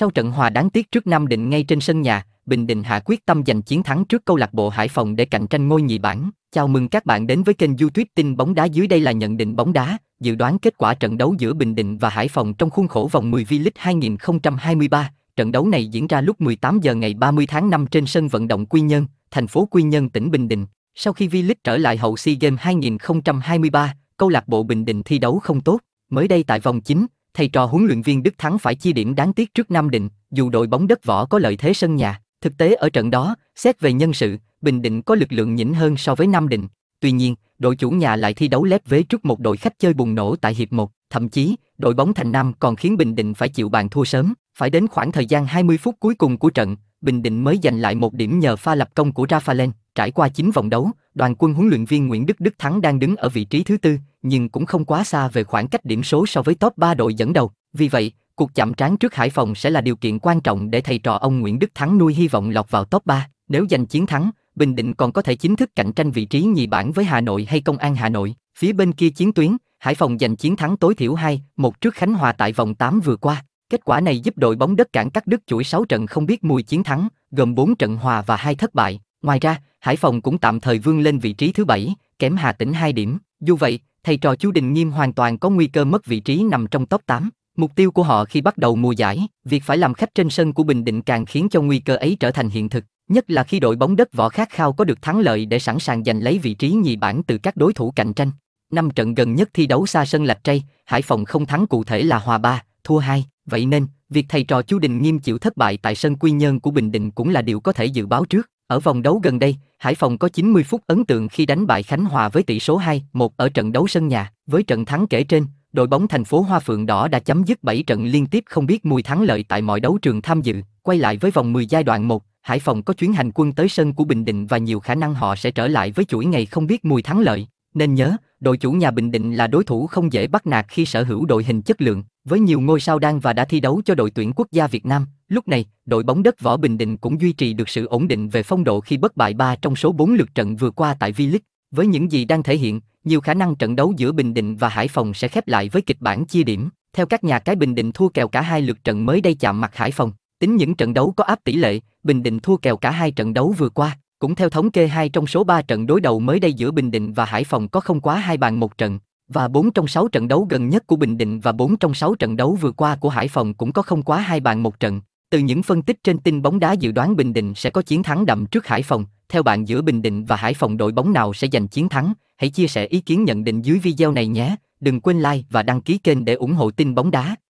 Sau trận hòa đáng tiếc trước Nam Định ngay trên sân nhà, Bình Định hạ quyết tâm giành chiến thắng trước câu lạc bộ Hải Phòng để cạnh tranh ngôi nhì bảng. Chào mừng các bạn đến với kênh YouTube tin bóng đá dưới đây là nhận định bóng đá, dự đoán kết quả trận đấu giữa Bình Định và Hải Phòng trong khuôn khổ vòng 10 V-League 2023. Trận đấu này diễn ra lúc 18 giờ ngày 30 tháng 5 trên sân vận động Quy Nhơn, thành phố Quy Nhơn, tỉnh Bình Định. Sau khi V-League trở lại hậu SEA Games 2023, câu lạc bộ Bình Định thi đấu không tốt. Mới đây tại vòng 9, thầy trò huấn luyện viên Đức Thắng phải chia điểm đáng tiếc trước Nam Định, dù đội bóng đất võ có lợi thế sân nhà. Thực tế ở trận đó, xét về nhân sự, Bình Định có lực lượng nhỉnh hơn so với Nam Định. Tuy nhiên, đội chủ nhà lại thi đấu lép vế trước một đội khách chơi bùng nổ tại hiệp 1. Thậm chí, đội bóng Thành Nam còn khiến Bình Định phải chịu bàn thua sớm. Phải đến khoảng thời gian 20 phút cuối cùng của trận, Bình Định mới giành lại một điểm nhờ pha lập công của Rafael. Trải qua 9 vòng đấu, đoàn quân huấn luyện viên Nguyễn Đức Đức Thắng đang đứng ở vị trí thứ tư, nhưng cũng không quá xa về khoảng cách điểm số so với top 3 đội dẫn đầu. Vì vậy, cuộc chạm trán trước Hải Phòng sẽ là điều kiện quan trọng để thầy trò ông Nguyễn Đức Thắng nuôi hy vọng lọt vào top 3. Nếu giành chiến thắng, Bình Định còn có thể chính thức cạnh tranh vị trí nhì bảng với Hà Nội hay Công an Hà Nội. Phía bên kia chiến tuyến, Hải Phòng giành chiến thắng tối thiểu 2, một trước Khánh Hòa tại vòng 8 vừa qua. Kết quả này giúp đội bóng đất cảng cắt đứt chuỗi 6 trận không biết mùi chiến thắng, gồm 4 trận hòa và 2 thất bại. Ngoài ra, Hải Phòng cũng tạm thời vươn lên vị trí thứ bảy, kém Hà Tĩnh 2 điểm. Dù vậy, thầy trò chú Đình Nghiêm hoàn toàn có nguy cơ mất vị trí nằm trong top 8. Mục tiêu của họ khi bắt đầu mùa giải, việc phải làm khách trên sân của Bình Định càng khiến cho nguy cơ ấy trở thành hiện thực, nhất là khi đội bóng đất võ khát khao có được thắng lợi để sẵn sàng giành lấy vị trí nhì bảng từ các đối thủ cạnh tranh. Năm trận gần nhất thi đấu xa sân Lạch Trây, Hải Phòng không thắng cụ thể là hòa 3, thua 2, vậy nên, việc thầy trò chú Đình Nghiêm chịu thất bại tại sân Quy Nhơn của Bình Định cũng là điều có thể dự báo trước. Ở vòng đấu gần đây, Hải Phòng có 90 phút ấn tượng khi đánh bại Khánh Hòa với tỷ số 2-1 ở trận đấu sân nhà. Với trận thắng kể trên, đội bóng thành phố Hoa Phượng Đỏ đã chấm dứt 7 trận liên tiếp không biết mùi thắng lợi tại mọi đấu trường tham dự. Quay lại với vòng 10 giai đoạn 1, Hải Phòng có chuyến hành quân tới sân của Bình Định và nhiều khả năng họ sẽ trở lại với chuỗi ngày không biết mùi thắng lợi. Nên nhớ, đội chủ nhà Bình Định là đối thủ không dễ bắt nạt khi sở hữu đội hình chất lượng, với nhiều ngôi sao đang và đã thi đấu cho đội tuyển quốc gia Việt Nam. Lúc này, đội bóng đất Võ Bình Định cũng duy trì được sự ổn định về phong độ khi bất bại 3 trong số 4 lượt trận vừa qua tại V-League. Với những gì đang thể hiện, nhiều khả năng trận đấu giữa Bình Định và Hải Phòng sẽ khép lại với kịch bản chia điểm. Theo các nhà cái Bình Định thua kèo cả hai lượt trận mới đây chạm mặt Hải Phòng. Tính những trận đấu có áp tỷ lệ, Bình Định thua kèo cả hai trận đấu vừa qua. Cũng theo thống kê hai trong số 3 trận đối đầu mới đây giữa Bình Định và Hải Phòng có không quá hai bàn một trận và 4 trong 6 trận đấu gần nhất của Bình Định và 4 trong 6 trận đấu vừa qua của Hải Phòng cũng có không quá hai bàn một trận. Từ những phân tích trên tin bóng đá dự đoán Bình Định sẽ có chiến thắng đậm trước Hải Phòng, theo bạn giữa Bình Định và Hải Phòng đội bóng nào sẽ giành chiến thắng, hãy chia sẻ ý kiến nhận định dưới video này nhé. Đừng quên like và đăng ký kênh để ủng hộ tin bóng đá.